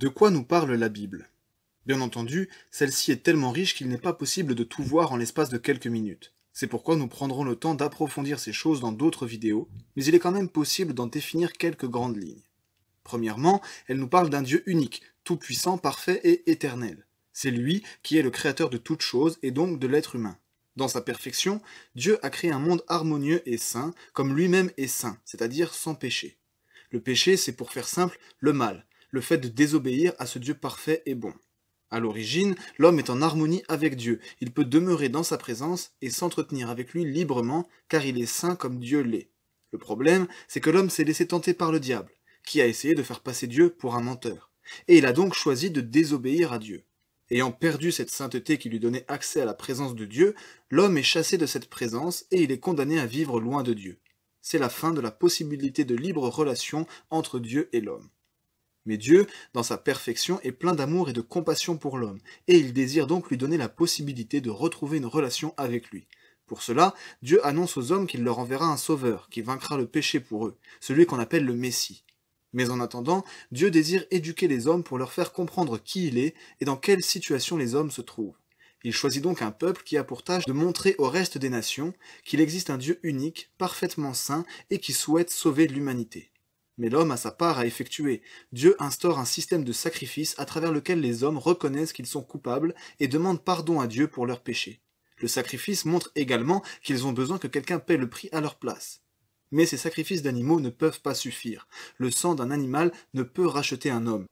De quoi nous parle la Bible Bien entendu, celle-ci est tellement riche qu'il n'est pas possible de tout voir en l'espace de quelques minutes. C'est pourquoi nous prendrons le temps d'approfondir ces choses dans d'autres vidéos, mais il est quand même possible d'en définir quelques grandes lignes. Premièrement, elle nous parle d'un Dieu unique, tout-puissant, parfait et éternel. C'est lui qui est le créateur de toutes choses et donc de l'être humain. Dans sa perfection, Dieu a créé un monde harmonieux et sain, comme lui-même est saint, c'est-à-dire sans péché. Le péché, c'est pour faire simple, le mal, le fait de désobéir à ce Dieu parfait et bon. À l'origine, l'homme est en harmonie avec Dieu, il peut demeurer dans sa présence et s'entretenir avec lui librement, car il est saint comme Dieu l'est. Le problème, c'est que l'homme s'est laissé tenter par le diable, qui a essayé de faire passer Dieu pour un menteur, et il a donc choisi de désobéir à Dieu. Ayant perdu cette sainteté qui lui donnait accès à la présence de Dieu, l'homme est chassé de cette présence et il est condamné à vivre loin de Dieu. C'est la fin de la possibilité de libre relation entre Dieu et l'homme. Mais Dieu, dans sa perfection, est plein d'amour et de compassion pour l'homme, et il désire donc lui donner la possibilité de retrouver une relation avec lui. Pour cela, Dieu annonce aux hommes qu'il leur enverra un sauveur, qui vaincra le péché pour eux, celui qu'on appelle le Messie. Mais en attendant, Dieu désire éduquer les hommes pour leur faire comprendre qui il est et dans quelle situation les hommes se trouvent. Il choisit donc un peuple qui a pour tâche de montrer au reste des nations qu'il existe un Dieu unique, parfaitement saint et qui souhaite sauver l'humanité mais l'homme a sa part à effectuer. Dieu instaure un système de sacrifice à travers lequel les hommes reconnaissent qu'ils sont coupables et demandent pardon à Dieu pour leurs péchés. Le sacrifice montre également qu'ils ont besoin que quelqu'un paie le prix à leur place. Mais ces sacrifices d'animaux ne peuvent pas suffire. Le sang d'un animal ne peut racheter un homme.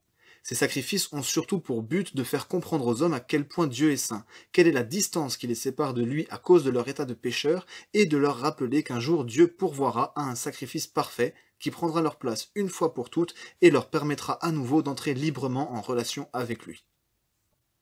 Ces sacrifices ont surtout pour but de faire comprendre aux hommes à quel point Dieu est saint, quelle est la distance qui les sépare de lui à cause de leur état de pécheur, et de leur rappeler qu'un jour Dieu pourvoira à un sacrifice parfait qui prendra leur place une fois pour toutes et leur permettra à nouveau d'entrer librement en relation avec lui.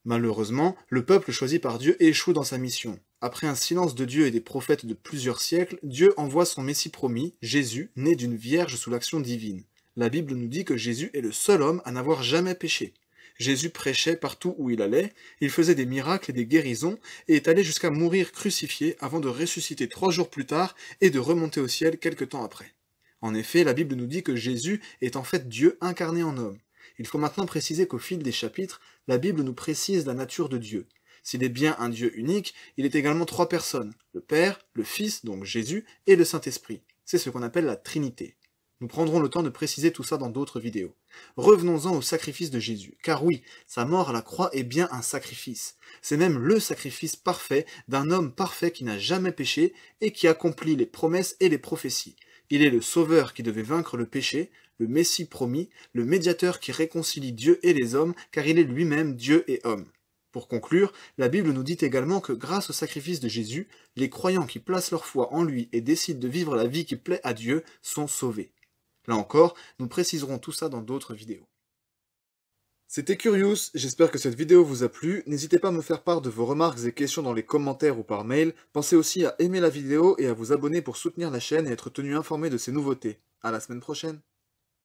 Malheureusement, le peuple choisi par Dieu échoue dans sa mission. Après un silence de Dieu et des prophètes de plusieurs siècles, Dieu envoie son Messie promis, Jésus, né d'une vierge sous l'action divine. La Bible nous dit que Jésus est le seul homme à n'avoir jamais péché. Jésus prêchait partout où il allait, il faisait des miracles et des guérisons, et est allé jusqu'à mourir crucifié avant de ressusciter trois jours plus tard et de remonter au ciel quelque temps après. En effet, la Bible nous dit que Jésus est en fait Dieu incarné en homme. Il faut maintenant préciser qu'au fil des chapitres, la Bible nous précise la nature de Dieu. S'il est bien un Dieu unique, il est également trois personnes, le Père, le Fils, donc Jésus, et le Saint-Esprit. C'est ce qu'on appelle la Trinité. Nous prendrons le temps de préciser tout ça dans d'autres vidéos. Revenons-en au sacrifice de Jésus, car oui, sa mort à la croix est bien un sacrifice. C'est même le sacrifice parfait d'un homme parfait qui n'a jamais péché et qui accomplit les promesses et les prophéties. Il est le Sauveur qui devait vaincre le péché, le Messie promis, le médiateur qui réconcilie Dieu et les hommes, car il est lui-même Dieu et homme. Pour conclure, la Bible nous dit également que grâce au sacrifice de Jésus, les croyants qui placent leur foi en lui et décident de vivre la vie qui plaît à Dieu sont sauvés. Là encore, nous préciserons tout ça dans d'autres vidéos. C'était Curious, j'espère que cette vidéo vous a plu, n'hésitez pas à me faire part de vos remarques et questions dans les commentaires ou par mail, pensez aussi à aimer la vidéo et à vous abonner pour soutenir la chaîne et être tenu informé de ses nouveautés. À la semaine prochaine